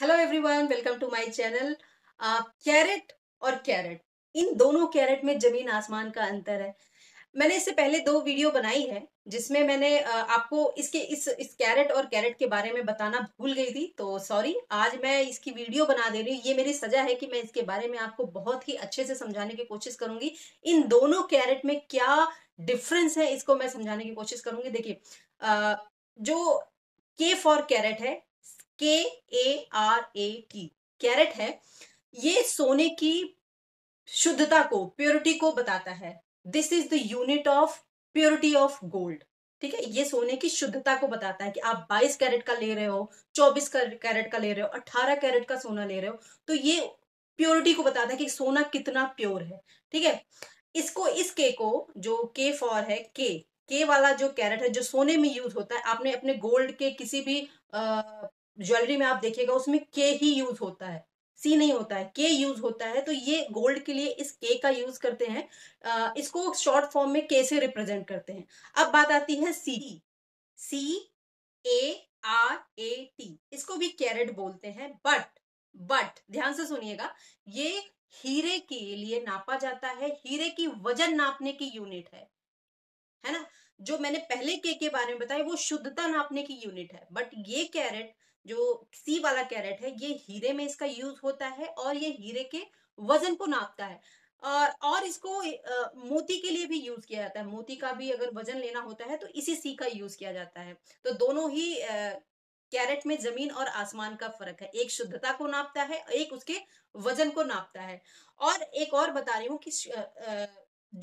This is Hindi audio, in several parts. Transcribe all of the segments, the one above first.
hello everyone welcome to my channel carat और कैरेट इन दोनों कैरेट में जमीन आसमान का अंतर है मैंने इससे पहले दो वीडियो बनाई है जिसमें मैंने uh, आपको इसके इस इस कैरेट और कैरेट के बारे में बताना भूल गई थी तो सॉरी आज मैं इसकी वीडियो बना दे रही हूँ ये मेरी सजा है कि मैं इसके बारे में आपको बहुत ही अच्छे से समझाने की कोशिश करूंगी इन दोनों कैरेट में क्या डिफरेंस है इसको मैं समझाने की कोशिश करूंगी देखिए जो के फॉर कैरेट है K A R A T karat है ये सोने की शुद्धता को प्योरिटी को बताता है this is the unit of purity of gold ठीक है ये सोने की शुद्धता को बताता है कि आप 22 कैरेट का ले रहे हो 24 कैरेट का ले रहे हो 18 कैरेट का सोना ले रहे हो तो ये प्योरिटी को बताता है कि सोना कितना प्योर है ठीक है इसको इस के को जो के फॉर है के के वाला जो कैरेट है जो सोने में यूज होता है आपने अपने गोल्ड के किसी भी ज्वेलरी में आप देखिएगा उसमें के ही यूज होता है सी नहीं होता है के यूज होता है तो ये गोल्ड के लिए इस के का यूज करते हैं इसको शॉर्ट फॉर्म में के से रिप्रेजेंट करते हैं अब बात आती है सी की सी ए आर ए टी इसको भी कैरेट बोलते हैं बट बट ध्यान से सुनिएगा ये हीरे के लिए नापा जाता है हीरे की वजन नापने की यूनिट है है ना जो मैंने पहले के के बारे में बताया वो शुद्धता नापने की यूनिट है बट ये कैरेट जो सी वाला कैरेट है ये हीरे में इसका यूज होता है और ये हीरे के वजन को नापता है और इसको मोती के लिए भी यूज किया जाता है मोती का भी अगर वजन लेना होता है तो इसी सी का यूज किया जाता है तो दोनों ही कैरेट में जमीन और आसमान का फर्क है एक शुद्धता को नापता है एक उसके वजन को नापता है और एक और बता रही हूँ कि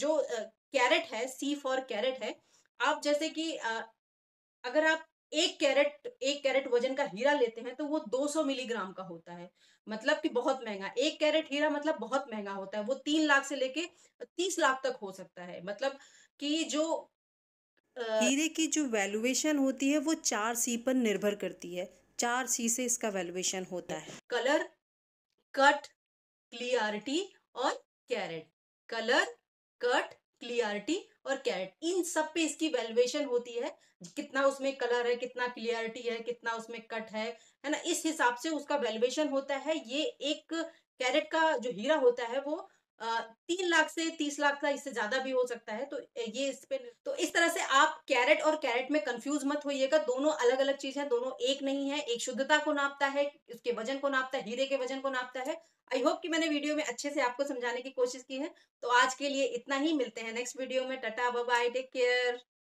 जो कैरेट है सी फॉर कैरेट है आप जैसे कि अगर आप एक कैरेट एक कैरेट वजन का हीरा लेते हैं तो वो 200 मिलीग्राम का होता है मतलब कि बहुत महंगा एक कैरेट हीरा मतलब बहुत महंगा होता है वो तीन लाख से लेके तीस लाख तक हो सकता है मतलब कि जो आ... हीरे की जो वैल्यूएशन होती है वो चार सी पर निर्भर करती है चार सी से इसका वैल्यूएशन होता है कलर कट क्लियरिटी और कैरेट कलर कट क्लियरिटी और कैट इन सब पे इसकी वैल्युएशन होती है कितना उसमें कलर है कितना क्लियरिटी है कितना उसमें कट है है ना इस हिसाब से उसका वैल्युएशन होता है ये एक कैरेट का जो हीरा होता है वो तीन लाख से तीस लाख का इससे ज्यादा भी हो सकता है तो ये इस पे इस तरह से आप कैरेट और कैरेट में कंफ्यूज मत होइएगा दोनों अलग अलग चीज है दोनों एक नहीं है एक शुद्धता को नापता है उसके वजन को नापता है हीरे के वजन को नापता है आई होप कि मैंने वीडियो में अच्छे से आपको समझाने की कोशिश की है तो आज के लिए इतना ही मिलते हैं नेक्स्ट वीडियो में टाटा बाय टेक केयर